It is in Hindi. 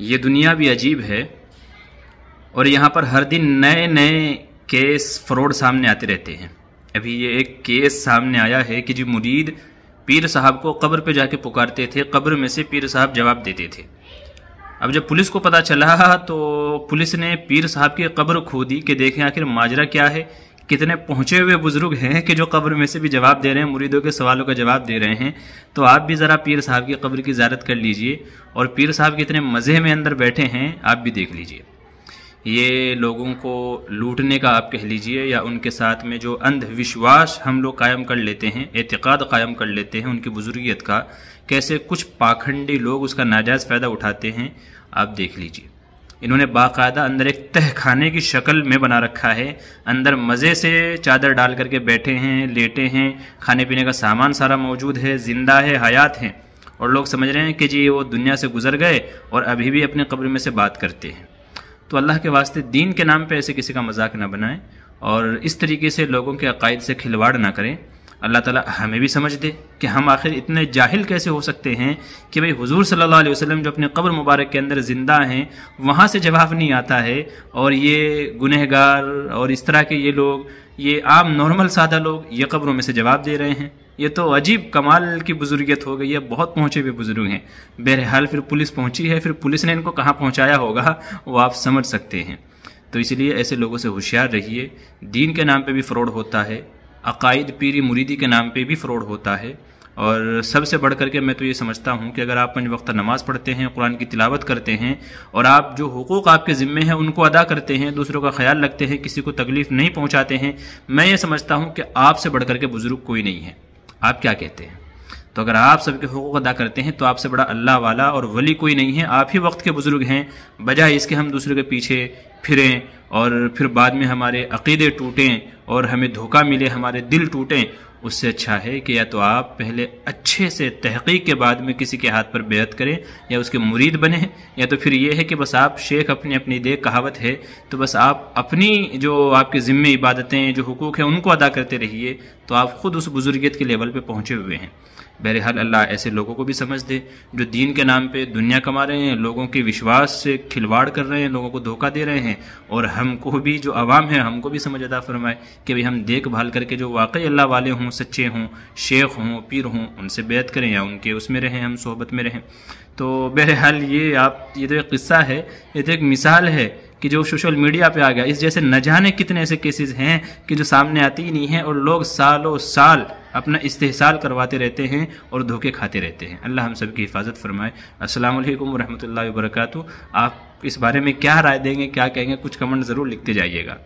ये दुनिया भी अजीब है और यहाँ पर हर दिन नए नए केस फ्रॉड सामने आते रहते हैं अभी ये एक केस सामने आया है कि जो मुरीद पीर साहब को कब्र पे जाके पुकारते थे कब्र में से पीर साहब जवाब देते थे अब जब पुलिस को पता चला तो पुलिस ने पीर साहब की कब्र खोदी कि देखें आखिर माजरा क्या है कितने पहुँचे हुए बुज़ुर्ग हैं कि जो कब्र में से भी जवाब दे रहे हैं मुरीदों के सवालों का जवाब दे रहे हैं तो आप भी ज़रा पीर साहब की कब्र की ज्यारत कर लीजिए और पीर साहब कितने मज़े में अंदर बैठे हैं आप भी देख लीजिए ये लोगों को लूटने का आप कह लीजिए या उनके साथ में जो अंधविश्वास हम लोग कायम कर लेते हैं एतक़ाद कायम कर लेते हैं उनकी बुजुर्गियत का कैसे कुछ पाखंडी लोग उसका नाजायज़ फ़ायदा उठाते हैं आप देख लीजिए इन्होंने बाकायदा अंदर एक तह खाने की शक्ल में बना रखा है अंदर मज़े से चादर डाल करके बैठे हैं लेटे हैं खाने पीने का सामान सारा मौजूद है ज़िंदा है हयात हैं और लोग समझ रहे हैं कि जी वो दुनिया से गुजर गए और अभी भी अपने कब्र में से बात करते हैं तो अल्लाह के वास्ते दीन के नाम पर ऐसे किसी का मजाक ना बनाएं और इस तरीके से लोगों के अकायद से खिलवाड़ ना करें अल्लाह ताला हमें भी समझ दे कि हम आखिर इतने जाहिल कैसे हो सकते हैं कि भाई हुजूर सल्लल्लाहु अलैहि वसल्लम जो अपने कब्र मुबारक के अंदर ज़िंदा हैं वहाँ से जवाब नहीं आता है और ये गुनहगार और इस तरह के ये लोग ये आम नॉर्मल सादा लोग ये कब्रों में से जवाब दे रहे हैं ये तो अजीब कमाल की बुजुर्गियत हो गई है बहुत पहुँचे हुए बुजुर्ग हैं बहरहाल फिर पुलिस पहुँची है फिर पुलिस ने इनको कहाँ पहुँचाया होगा वो आप समझ सकते हैं तो इसलिए ऐसे लोगों से होशियार रहिए दीन के नाम पे भी फ्रॉड होता है अकायद पीरी मुरीदी के नाम पे भी फ़्रॉड होता है और सबसे बढ़ करके मैं तो ये समझता हूँ कि अगर आप पंच वक्त नमाज़ पढ़ते हैं कुरान की तिलावत करते हैं और आप जो हकूक़ आपके ज़िम्मे हैं उनको अदा करते हैं दूसरों का ख्याल रखते हैं किसी को तकलीफ़ नहीं पहुँचाते हैं मैं ये समझता हूँ कि आपसे बढ़ करके बुज़ुर्ग कोई नहीं है आप क्या कहते हैं तो अगर आप सबके हकूक़ अदा करते हैं तो आपसे बड़ा अल्लाह वाला और वली कोई नहीं है आप ही वक्त के बुज़ुर्ग हैं बजाय इसके हम दूसरे के पीछे फिरें और फिर बाद में हमारे अकीदे टूटें और हमें धोखा मिले हमारे दिल टूटें उससे अच्छा है कि या तो आप पहले अच्छे से तहकीक के बाद में किसी के हाथ पर बेहत करें या उसके मुरीद बने या तो फिर यह है कि बस आप शेख अपनी अपनी देख कहावत है तो बस आप अपनी जो आपके ज़िम्मे इबादतें जो हकूक़ हैं उनको अदा करते रहिए तो आप ख़ुद उस बुजुर्गियत के लेवल पर पहुँचे हुए हैं बहरहाल अल्लाह ऐसे लोगों को भी समझ दे जो दीन के नाम पर दुनिया कमा रहे हैं लोगों के विश्वास से खिलवाड़ कर रहे हैं लोगों को धोखा दे रहे हैं हैं और हमको भी जो आवाम है हमको भी समझ अदा फरमाए कि भाई हम देखभाल करके जो वाकई अल्लाह वाले हों सच्चे हों शेख हों पीर हों उनसे बैत करें या उनके उसमें रहें हम सोहबत में रहें तो बहरहाल ये आप ये तो एक किस्सा है ये तो एक मिसाल है कि जो सोशल मीडिया पे आ गया इस जैसे न जाने कितने ऐसे केसेस हैं कि जो सामने आती ही नहीं हैं और लोग सालों साल अपना इस्तेसाल करवाते रहते हैं और धोखे खाते रहते हैं अल्लाह हम सब की हिफाजत फरमाए असल वरहमल वर्क आप इस बारे में क्या राय देंगे क्या कहेंगे कुछ कमेंट ज़रूर लिखते जाइएगा